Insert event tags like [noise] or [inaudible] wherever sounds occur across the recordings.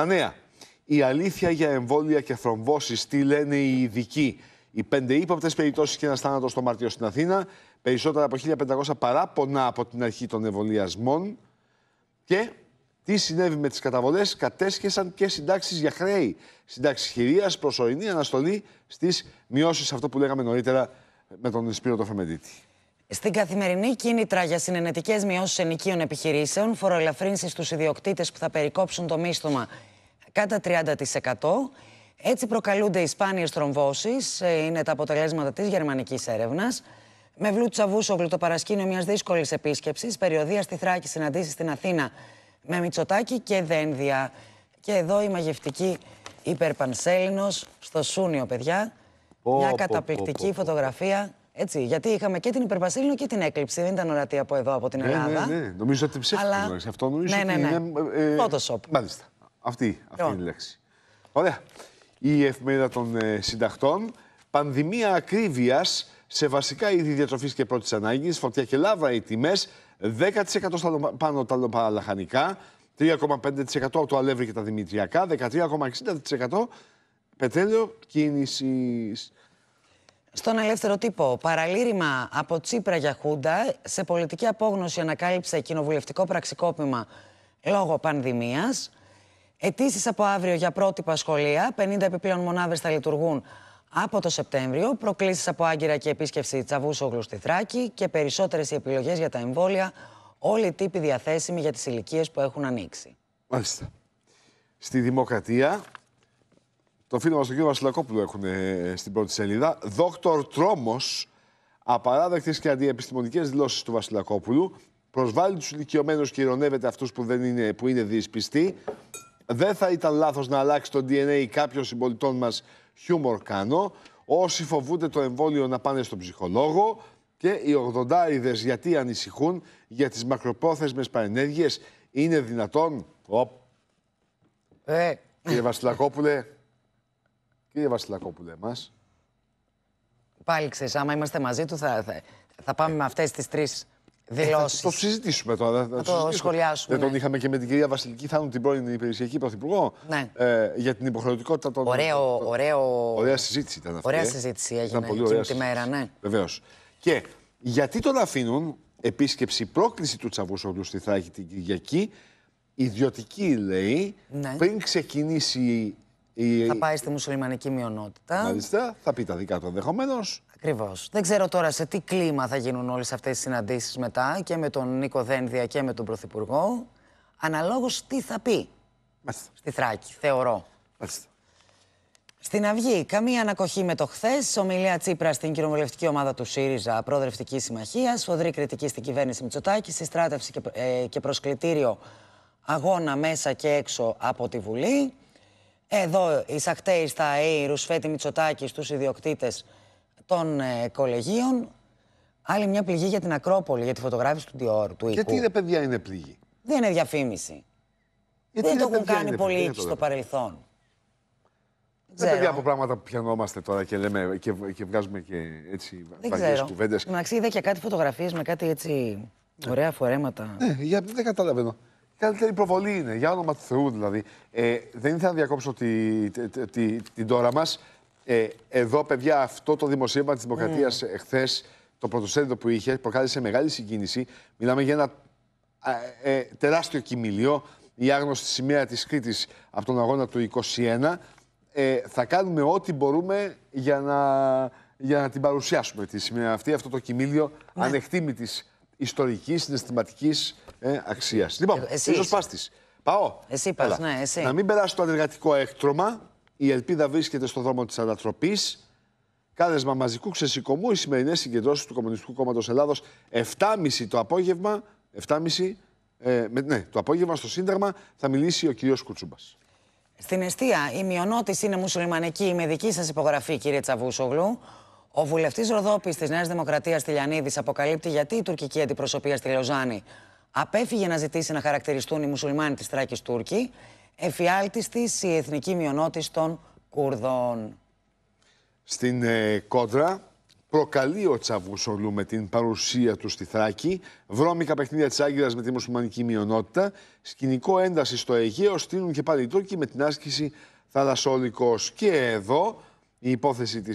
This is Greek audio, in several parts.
Τα νέα. Η αλήθεια για εμβόλια και θρομβώσεις, τι λένε οι ειδικοί. Οι πέντε ύποπτες περιπτώσεις και ένας θάνατος στο Μάρτιο στην Αθήνα. Περισσότερα από 1.500 παράπονα από την αρχή των εμβολιασμών. Και τι συνέβη με τις καταβολές, κατέσχεσαν και συντάξεις για χρέη. Συντάξεις χειρίας, προσωρινή αναστολή στις μειώσεις, αυτό που λέγαμε νωρίτερα με τον Σπύρο το στην καθημερινή κίνητρα για συνενετικές μειώσεις ενοικίων επιχειρήσεων, φοροελαφρύνσεις στους ιδιοκτήτες που θα περικόψουν το μίσθωμα κατά 30%. Έτσι προκαλούνται οι σπάνιε τρομβώσει, ε, είναι τα αποτελέσματα της γερμανικής έρευνας. Με βλού Τσαβούσογλου το παρασκήνιο μιας δύσκολης επίσκεψης, περιοδία στη Θράκη, συναντήσει στην Αθήνα με Μητσοτάκη και Δένδια. Και εδώ η μαγευτική υπερπανσέλινος στο Σούνιο, παιδιά. Μια καταπληκτική φωτογραφία έτσι, γιατί είχαμε και την υπερβασίλειο και την έκλειψη. Δεν ήταν ορατή από εδώ, από την Ελλάδα. Ναι, ναι, ναι. Νομίζω ότι ψεύτηκε Αλλά... αυτό. Νομίζω ναι, ναι, ναι. είναι, ε, ε, Photoshop. Μάλιστα. Αυτή, αυτή λοιπόν. είναι η λέξη. Ωραία. Η εφημερίδα των ε, Πανδημία ακρίβειας σε βασικά είδη διατροφής και πρώτης ανάγκης. Φωτιά και λάβα οι τιμές. 10% στα πάνω τα λαχανικά. 3,5% το αλεύρι και τα δημητριακά. 13,60% πετρέλαιο κίνησης. Στον ελεύθερο τύπο, παραλήρημα από Τσίπρα για Χούντα, σε πολιτική απόγνωση ανακάλυψε κοινοβουλευτικό πραξικόπημα λόγω πανδημίας. ετήσει από αύριο για πρότυπα σχολεία, 50 επιπλέον μονάδες θα λειτουργούν από το Σεπτέμβριο, προκλήσεις από Άγκυρα και επίσκεψη Τσαβούσογλου στη Θράκη και περισσότερες οι επιλογές για τα εμβόλια, όλοι οι τύποι διαθέσιμοι για τις ηλικίες που έχουν ανοίξει. Μάλιστα. Στη Δημοκρατία, το φίλο μας τον κύριο Βασιλακόπουλο έχουν ε, στην πρώτη σελίδα. Δόκτωρ Τρόμος, απαράδεκτες και αντιεπιστημονικές δηλώσεις του Βασιλακόπουλου. Προσβάλλει τους ηλικιωμένους και ηρωνεύεται αυτούς που, είναι, που είναι Δεν θα ήταν λάθος να αλλάξει το DNA κάποιων συμπολιτών μας χιούμορ κάνω. Όσοι φοβούνται το εμβόλιο να πάνε στον ψυχολόγο. Και οι ογδοντάριδες γιατί ανησυχούν για τις μακροπρόθεσμες παρενέργειες. Είναι δυνατόν... Ε. Κύριε Βασιλακόπουλε, Κύριε Βασιλακόπουλε, εμάς. Πάλι ξέρεις, άμα είμαστε μαζί του, θα, θα, πάμε με αυτές τις τρεις δηλώσει. Ε, το συζητήσουμε τώρα. Θα, το, σχολιάσουμε. Δεν τον ναι. είχαμε και με την κυρία Βασιλική Θάνου, την πρώην υπηρεσιακή πρωθυπουργό. Ναι. Ε, για την υποχρεωτικότητα των. Ωραίο, το... ωραίο... Ωραία συζήτηση ήταν αυτή. Ωραία ε. συζήτηση έγινε ήταν τη μέρα, ναι. Βεβαίως. Και γιατί τον αφήνουν επίσκεψη πρόκληση του Τσαβούσογλου στη Θάκη την Κυριακή, ιδιωτική λέει, ναι. πριν ξεκινήσει η... Θα πάει στη μουσουλμανική μειονότητα. Μάλιστα, θα πει τα δικά του ενδεχομένως. Ακριβώς. Δεν ξέρω τώρα σε τι κλίμα θα γίνουν όλες αυτές οι συναντήσεις μετά και με τον Νίκο Δένδια και με τον Πρωθυπουργό. Αναλόγως τι θα πει. Μάλιστα. Στη Θράκη, θεωρώ. Μάλιστα. Στην Αυγή, καμία ανακοχή με το χθες. Ομιλία Τσίπρα στην κοινοβουλευτική ομάδα του ΣΥΡΙΖΑ, προοδευτική συμμαχία. Σφοδρή κριτική στην κυβέρνηση Μητσοτάκη. Συστράτευση και, ε, και προσκλητήριο αγώνα μέσα και έξω από τη Βουλή. Εδώ εισακτέει στα ΑΕΗ, Ρουσφέτη Μητσοτάκη, στους ιδιοκτήτες των ε, κολεγίων. Άλλη μια πληγή για την Ακρόπολη, για τη φωτογράφηση του Dior, του οίκου. Γιατί ρε παιδιά είναι πληγή. Δεν είναι διαφήμιση. Γιατί δεν το έχουν κάνει πολλοί οίκοι στο παρελθόν. Δεν ξέρω. παιδιά από πράγματα που πιανόμαστε τώρα και, λέμε, και, και βγάζουμε και έτσι βαριές κουβέντες. Μεταξύ, είδα και κάτι φωτογραφίες με κάτι έτσι ωραία ναι. φορέματα. Ναι, για, δεν καταλαβαίνω. Καλύτερη προβολή είναι, για όνομα του Θεού δηλαδή. Ε, δεν ήθελα να διακόψω τη, τη, τη, την τώρα μας. Ε, εδώ, παιδιά, αυτό το δημοσίευμα της Δημοκρατίας mm. Ναι. εχθές, το πρωτοσέλιδο που είχε, προκάλεσε μεγάλη συγκίνηση. Μιλάμε για ένα ε, τεράστιο κοιμήλιο, η άγνωστη σημαία της Κρήτης από τον αγώνα του 21. Ε, θα κάνουμε ό,τι μπορούμε για να, για να την παρουσιάσουμε τη σημαία αυτή, αυτό το κοιμήλιο ναι. ανεκτήμητης ιστορικής, συναισθηματικής ε, αξίας. Λοιπόν, ε, εσύ. Ίσως Πάω. Εσύ πας, ναι, εσύ. Να μην περάσει το αντεργατικό έκτρωμα. Η ελπίδα βρίσκεται στον δρόμο της ανατροπής. Κάλεσμα μαζικού ξεσηκωμού οι σημερινέ συγκεντρώσεις του Κομμουνιστικού Κόμματος Ελλάδος 7.30 το απόγευμα. 7.30 ε, ναι, το απόγευμα στο Σύνταγμα θα μιλήσει ο κ. Κουτσούμπας. Στην αιστεία, η μειονότη είναι μουσουλμανική με δική σας υπογραφή, κύριε Τσαβούσογλου. Ο βουλευτής Ροδόπης της Νέας Δημοκρατίας Τηλιανίδης αποκαλύπτει γιατί η τουρκική αντιπροσωπεία στη Λοζάνη απέφυγε να ζητήσει να χαρακτηριστούν οι μουσουλμάνοι της Τράκης Τούρκοι, εφιάλτη η εθνική μειονότης των Κούρδων. Στην ε, κόντρα, προκαλεί ο Τσαβουσολού με την παρουσία του στη Θράκη, βρώμικα παιχνίδια της Άγκυρας με τη μουσουλμανική μειονότητα, σκηνικό ένταση στο Αιγαίο, στείλουν και πάλι οι Τούρκοι με την άσκηση θαλασσόλικος. Και εδώ η υπόθεση της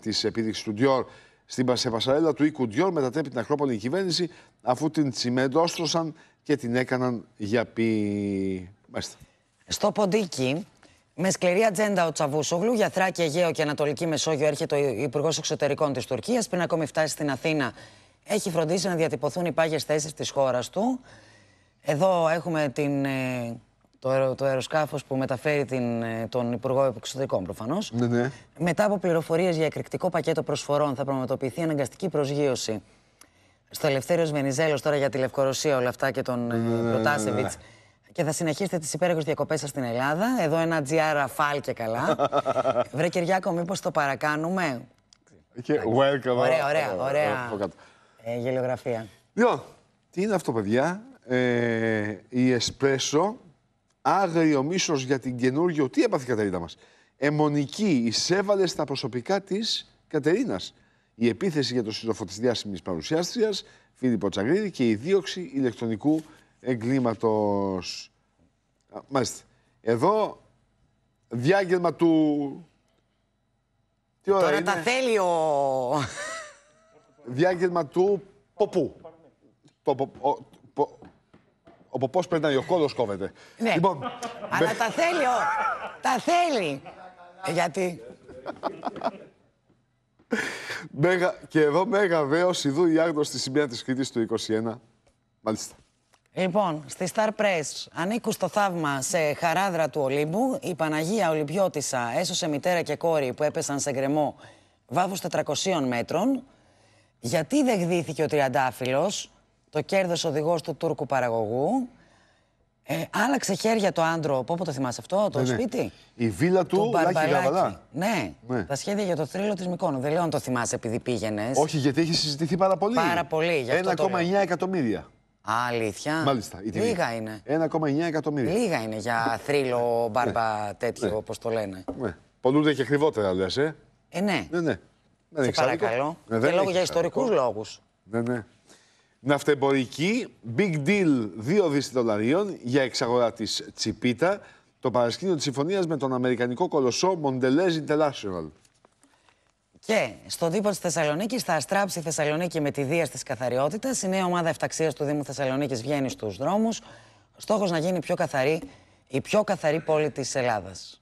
της ε, επίδειξης του Ντιόρ στην Πασεβασαρέλα του οίκου Ντιόρ μετατρέπει την Ακρόπολη κυβέρνηση αφού την τσιμέντοστρωσαν και την έκαναν για πι... Μάλιστα. Στο ποντίκι, με σκληρή ατζέντα ο Τσαβούσογλου για Θράκη, Αιγαίο και Ανατολική Μεσόγειο έρχεται ο Υπουργός Εξωτερικών της Τουρκίας. Πριν ακόμη φτάσει στην Αθήνα, έχει φροντίσει να διατυπωθούν οι πάγιες θέσεις της χώρας του. Εδώ έχουμε την ε, το, το αεροσκάφος που μεταφέρει την, ε, τον Υπουργό Εξωτερικών προφανώς. Ναι, ναι. Μετά από πληροφορίες για εκρηκτικό πακέτο προσφορών, θα πραγματοποιηθεί αναγκαστική προσγείωση στο Ελευθέριος Βενιζέλος τώρα για τη Λευκορωσία, όλα αυτά και τον ε, ναι, Προτάσεβιτ. Ναι, ναι, ναι, ναι. και θα συνεχίσετε τις υπέροχες διακοπές σας στην Ελλάδα. Εδώ ένα GR αφάλ και καλά. [laughs] Βρε Κυριάκο, μήπως το παρακάνουμε. Και welcome. Ωραία, ωραία, ωραία. Ε, ε, γελιογραφία. Λοιπόν, τι είναι αυτό, παιδιά. Ε, η Εσπρέσο άγριο μίσος για την καινούργια... Τι έπαθε η Κατερίνα μας. Εμονική εισέβαλε στα προσωπικά της Κατερίνας. Η επίθεση για το σύντροφο της διάσημης παρουσιάστριας, Φίλιππο Τσαγκρίδη, και η δίωξη ηλεκτρονικού εγκλήματος. Μάλιστα. Εδώ διάγγελμα του. Τι ώρα Τώρα είναι? τα θέλει ο. Διάγγελμα του ποπού. πο, από πώς πρέπει ο κόβεται. Ναι. Λοιπόν, Αλλά τα θέλει, ο... τα θέλει. Ε, γιατί. Μέγα, και εδώ Μέγα Βέος, Ιδού η άγνωστη στη σημαία της Κρήτης του 21. Μάλιστα. Λοιπόν, στη Star Press ανήκουν στο θαύμα σε χαράδρα του Ολύμπου. Η Παναγία Ολυμπιώτησα έσωσε μητέρα και κόρη που έπεσαν σε γκρεμό βάθου 400 μέτρων. Γιατί δεν γδύθηκε ο τριαντάφυλλος, το κέρδος οδηγός του Τούρκου παραγωγού. Ε, άλλαξε χέρια το άντρο, πού το θυμάσαι αυτό, το ναι, ναι. σπίτι. Η βίλα του, του Λάκη ναι. ναι, τα σχέδια για το θρύλο της Μικόνου. Δεν λέω αν το θυμάσαι επειδή πήγαινες. Όχι, γιατί έχει συζητηθεί πάρα πολύ. Πάρα πολύ. 1,9 εκατομμύρια. Α, αλήθεια. Μάλιστα. Η τιμή. Λίγα είναι. 1,9 εκατομμύρια. Λίγα είναι για ναι. θρύλο ναι. μπάρμπα τέτοιο, όπως το λένε. Ναι. Πολλούνται και ακριβότερα, λες. Ε. ε, ναι. ναι, ναι. Σε παρακαλώ. Και λόγω για ιστορικούς λόγους. Ναι, ναι. Ναυτεμπορική, big deal 2 δις δολαρίων για εξαγορά της Τσιπίτα, το παρασκήνιο της συμφωνίας με τον Αμερικανικό κολοσσό Mondelez International. Και στο τύπο της Θεσσαλονίκης θα αστράψει η Θεσσαλονίκη με τη Δία της Καθαριότητας. Η νέα ομάδα εφταξίας του Δήμου Θεσσαλονίκης βγαίνει στους δρόμους. Στόχος να γίνει πιο καθαρή, η πιο καθαρή πόλη της Ελλάδας.